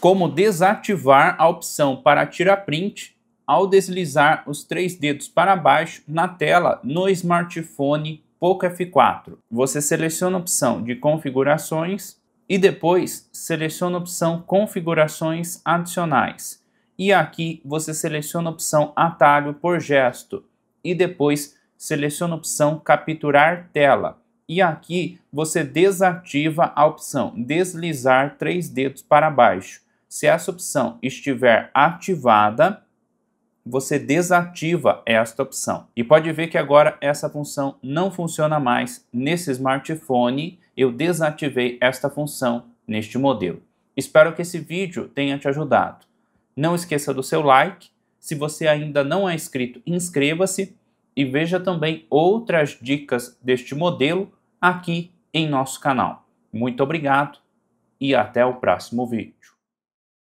como desativar a opção para tirar print ao deslizar os três dedos para baixo na tela no smartphone Poco F4. Você seleciona a opção de configurações e depois seleciona a opção configurações adicionais. E aqui você seleciona a opção atalho por gesto e depois seleciona a opção capturar tela. E aqui você desativa a opção deslizar três dedos para baixo se essa opção estiver ativada, você desativa esta opção. E pode ver que agora essa função não funciona mais nesse smartphone. Eu desativei esta função neste modelo. Espero que esse vídeo tenha te ajudado. Não esqueça do seu like. Se você ainda não é inscrito, inscreva-se e veja também outras dicas deste modelo aqui em nosso canal. Muito obrigado e até o próximo vídeo.